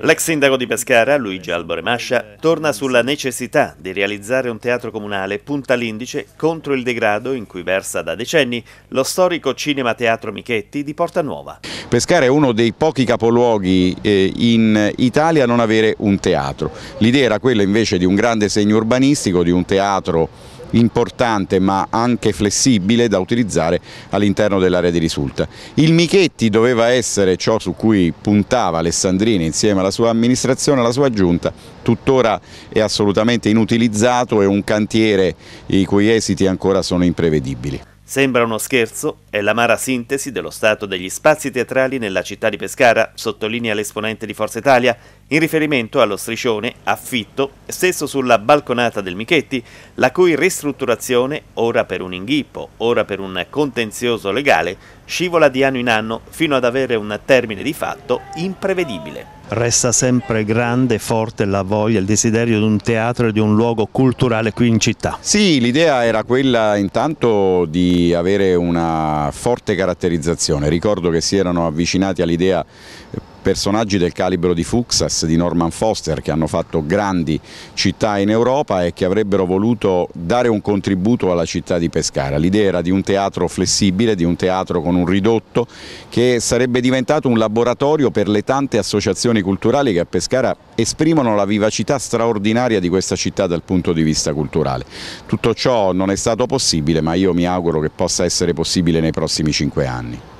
L'ex sindaco di Pescara, Luigi Alboremascia, torna sulla necessità di realizzare un teatro comunale punta l'indice contro il degrado in cui versa da decenni lo storico Cinema Teatro Michetti di Porta Nuova. Pescara è uno dei pochi capoluoghi eh, in Italia a non avere un teatro. L'idea era quella invece di un grande segno urbanistico, di un teatro importante ma anche flessibile da utilizzare all'interno dell'area di risulta. Il Michetti doveva essere ciò su cui puntava Alessandrini insieme alla sua amministrazione, alla sua giunta, tuttora è assolutamente inutilizzato e un cantiere i cui esiti ancora sono imprevedibili. Sembra uno scherzo, è l'amara sintesi dello stato degli spazi teatrali nella città di Pescara, sottolinea l'esponente di Forza Italia, in riferimento allo striscione affitto, stesso sulla balconata del Michetti, la cui ristrutturazione, ora per un inghippo, ora per un contenzioso legale, scivola di anno in anno fino ad avere un termine di fatto imprevedibile. Resta sempre grande e forte la voglia, il desiderio di un teatro e di un luogo culturale qui in città. Sì, l'idea era quella intanto di avere una forte caratterizzazione, ricordo che si erano avvicinati all'idea eh, personaggi del calibro di Fuxas, di Norman Foster che hanno fatto grandi città in Europa e che avrebbero voluto dare un contributo alla città di Pescara. L'idea era di un teatro flessibile, di un teatro con un ridotto che sarebbe diventato un laboratorio per le tante associazioni culturali che a Pescara esprimono la vivacità straordinaria di questa città dal punto di vista culturale. Tutto ciò non è stato possibile ma io mi auguro che possa essere possibile nei prossimi cinque anni.